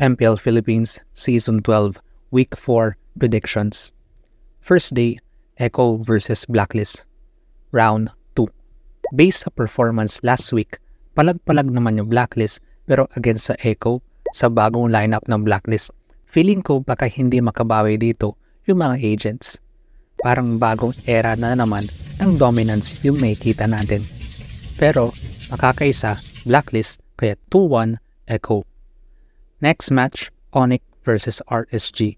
MPL Philippines Season 12 Week 4 Predictions First Day, Echo versus Blacklist Round 2 Based sa performance last week, palag-palag naman yung Blacklist pero against sa Echo sa bagong lineup ng Blacklist. Feeling ko baka hindi makabawi dito yung mga agents. Parang bagong era na naman ng dominance yung nakikita natin. Pero makakaisa Blacklist kaya 2-1 Echo. Next match, Onyx versus RSG.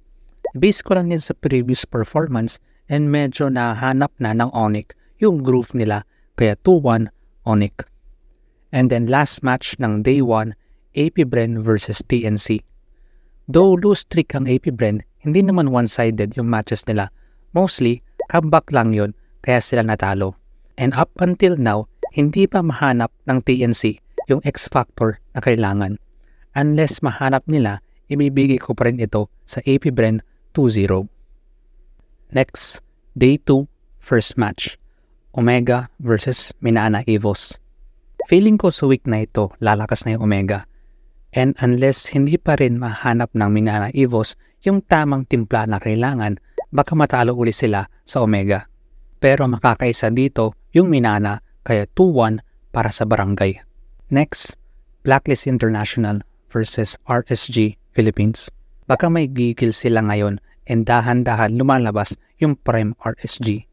Based ko lang din sa previous performance and medyo nahanap na ng Onyx yung groove nila kaya 2-1 Onyx. And then last match ng day 1, AP Bren versus TNC. Though lose streak ang AP Bren, hindi naman one-sided yung matches nila. Mostly, comeback lang yun kaya sila natalo. And up until now, hindi pa mahanap ng TNC yung X-factor na kailangan unless mahanap nila, ibibigay ko pa rin ito sa AP Brand 2.0. Next, Day 2, first match. Omega versus Minana Evos. Feeling ko sa week na ito, lalakas na yung Omega. And unless hindi pa rin mahanap ng Minana Evos yung tamang timpla na kailangan, baka matalo uli sila sa Omega. Pero makakaisa dito yung Minana kaya 2-1 para sa barangay. Next, Blacklist International versus RSG Philippines. Baka may gigil sila ngayon and dahan-dahan lumalabas yung Prime RSG.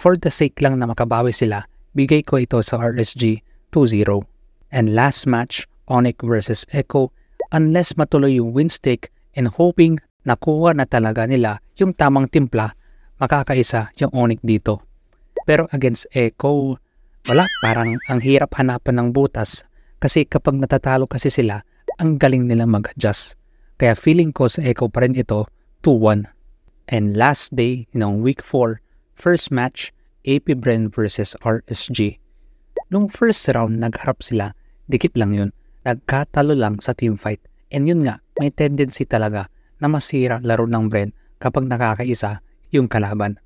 For the sake lang na makabawi sila, bigay ko ito sa RSG 2-0. And last match, Onic versus Echo, unless matuloy yung win streak and hoping nakuha na talaga nila yung tamang timpla, makakaisa yung Onic dito. Pero against Echo, wala parang ang hirap hanapan ng butas kasi kapag natatalo kasi sila, ang galing nila mag-adjust. Kaya feeling ko sa Echo pa rin ito 2-1. And last day ng week 4, first match, AP Bren versus RSG. Nung first round nagharap sila, dikit lang yun, nagkatalo lang sa team fight. And yun nga, may tendency talaga na masira laro ng Bren kapag nakakaisa yung kalaban.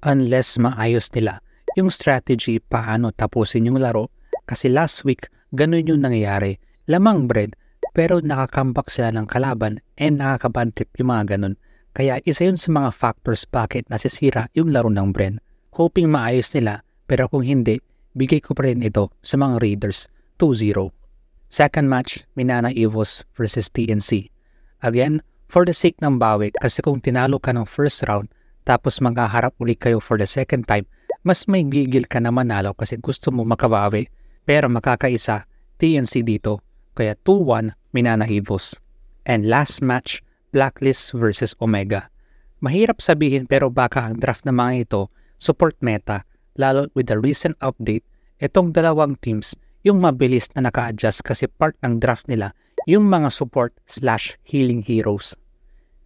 Unless maayos nila yung strategy paano tapusin yung laro kasi last week ganun yung nangyayari. Lamang Bren pero nakakambak sila ng kalaban and nakakabantrip yung mga ganun. Kaya isa yun sa mga factors bakit nasisira yung laro ng Bren. Hoping maayos nila pero kung hindi, bigay ko pa rin ito sa mga Raiders 2-0. Second match, Minana Evos versus TNC. Again, for the sake ng bawi kasi kung tinalo ka ng first round tapos maghaharap uli kayo for the second time, mas may gigil ka na manalo kasi gusto mo makabawi pero makakaisa TNC dito. Kaya 2-1 Minanahibos. And last match, Blacklist versus Omega. Mahirap sabihin pero baka ang draft ng mga ito support meta lalo with the recent update itong dalawang teams yung mabilis na naka-adjust kasi part ng draft nila yung mga support slash healing heroes.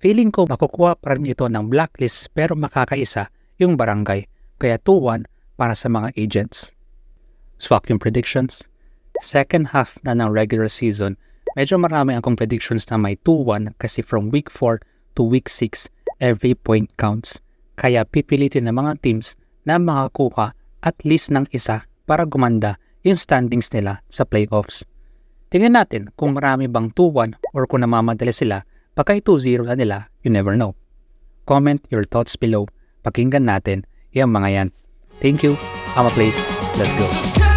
Feeling ko makukuha pa rin ito ng blacklist pero makakaisa yung barangay kaya 2-1 para sa mga agents. Swak yung predictions. Second half na ng regular season Medyo marami akong predictions na may 2-1 kasi from week 4 to week 6, every point counts. Kaya pipilitin ng mga teams na makakuha at least ng isa para gumanda yung standings nila sa playoffs. Tingnan natin kung marami bang 2-1 or kung namamadali sila pagka 2-0 na nila, you never know. Comment your thoughts below. Pakinggan natin yung mga yan. Thank you. I'm a place. Let's go.